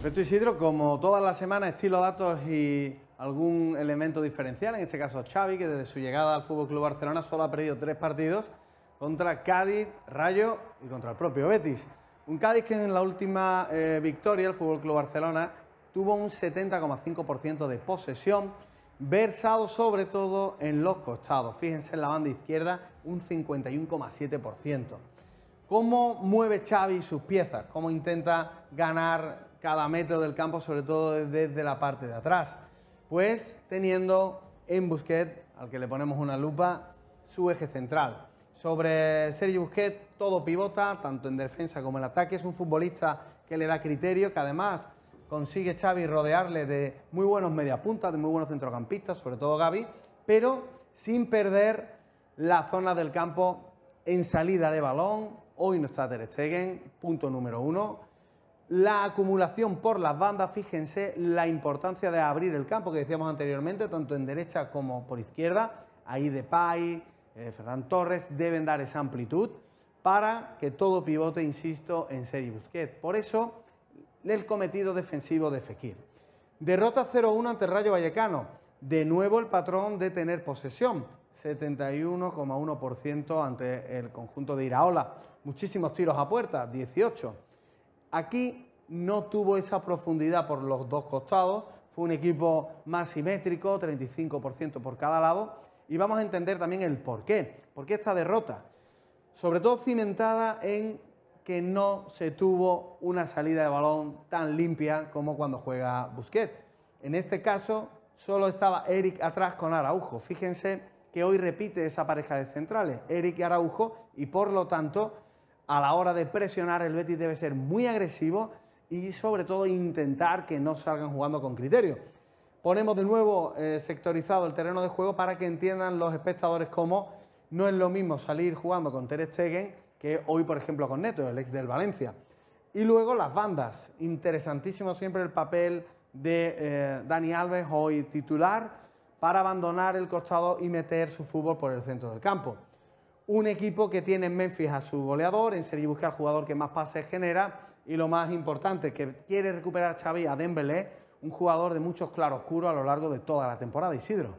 Perfecto Isidro, como todas las semanas, estilo datos y algún elemento diferencial, en este caso Xavi, que desde su llegada al FC Barcelona solo ha perdido tres partidos contra Cádiz, Rayo y contra el propio Betis. Un Cádiz que en la última eh, victoria el FC Barcelona tuvo un 70,5% de posesión, versado sobre todo en los costados. Fíjense en la banda izquierda, un 51,7%. ¿Cómo mueve Xavi sus piezas? ¿Cómo intenta ganar cada metro del campo, sobre todo desde la parte de atrás? Pues teniendo en Busquets, al que le ponemos una lupa, su eje central. Sobre Sergio Busquets, todo pivota, tanto en defensa como en ataque. Es un futbolista que le da criterio, que además consigue Xavi rodearle de muy buenos mediapuntas, de muy buenos centrocampistas, sobre todo Gaby, pero sin perder la zona del campo en salida de balón, Hoy no está Ter Stegen, punto número uno. La acumulación por las bandas, fíjense la importancia de abrir el campo que decíamos anteriormente, tanto en derecha como por izquierda. Ahí Depay, eh, Torres deben dar esa amplitud para que todo pivote, insisto, en Serie Busquets. Por eso, el cometido defensivo de Fekir. Derrota 0-1 ante Rayo Vallecano. De nuevo el patrón de tener posesión. 71,1% ante el conjunto de Iraola. Muchísimos tiros a puerta, 18. Aquí no tuvo esa profundidad por los dos costados, fue un equipo más simétrico, 35% por cada lado, y vamos a entender también el por qué, por qué esta derrota, sobre todo cimentada en que no se tuvo una salida de balón tan limpia como cuando juega Busquets. En este caso, solo estaba Eric atrás con Araujo. Fíjense que hoy repite esa pareja de centrales, Eric y Araujo, y por lo tanto, a la hora de presionar, el Betis debe ser muy agresivo y sobre todo intentar que no salgan jugando con criterio. Ponemos de nuevo eh, sectorizado el terreno de juego para que entiendan los espectadores cómo no es lo mismo salir jugando con Ter Stegen que hoy, por ejemplo, con Neto, el ex del Valencia. Y luego las bandas. Interesantísimo siempre el papel de eh, Dani Alves, hoy titular, para abandonar el costado y meter su fútbol por el centro del campo. Un equipo que tiene en Memphis a su goleador, en serio busca al jugador que más pases genera y lo más importante, que quiere recuperar Xavi a Dembélé, un jugador de muchos claroscuros a lo largo de toda la temporada, Isidro.